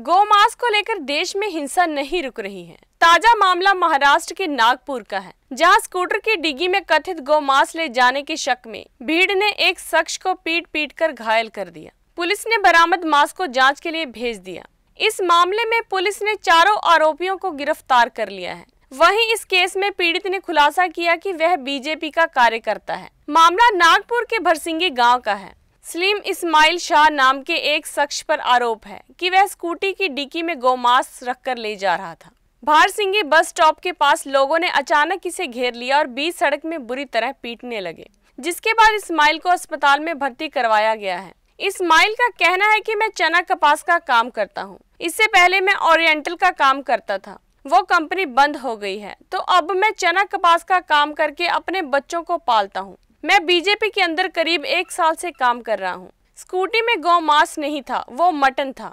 गोमांस को लेकर देश में हिंसा नहीं रुक रही है ताजा मामला महाराष्ट्र के नागपुर का है जहां स्कूटर की डिग्गी में कथित गोमांस ले जाने के शक में भीड़ ने एक शख्स को पीट पीट कर घायल कर दिया पुलिस ने बरामद मांस को जांच के लिए भेज दिया इस मामले में पुलिस ने चारों आरोपियों को गिरफ्तार कर लिया है वहीं इस केस में पीड़ित ने खुलासा किया कि वह बीजेपी का कार्यकर्ता है मामला नागपुर के भरसिंगी गांव का है सलीम इस्माइल शाह नाम के एक शख्स पर आरोप है कि वह स्कूटी की डिक्की में गोमांस रखकर ले जा रहा था भार सिंगी बस स्टॉप के पास लोगों ने अचानक इसे घेर लिया और बीच सड़क में बुरी तरह पीटने लगे जिसके बाद इस्माइल को अस्पताल में भर्ती करवाया गया है इस्माइल का कहना है कि मैं चना कपास का काम करता हूँ इससे पहले मैं ओरिएंटल का काम करता था वो कंपनी बंद हो गई है तो अब मैं चना कपास का काम करके अपने बच्चों को पालता हूँ मैं बीजेपी के अंदर करीब एक साल से काम कर रहा हूँ स्कूटी में गौ मांस नहीं था वो मटन था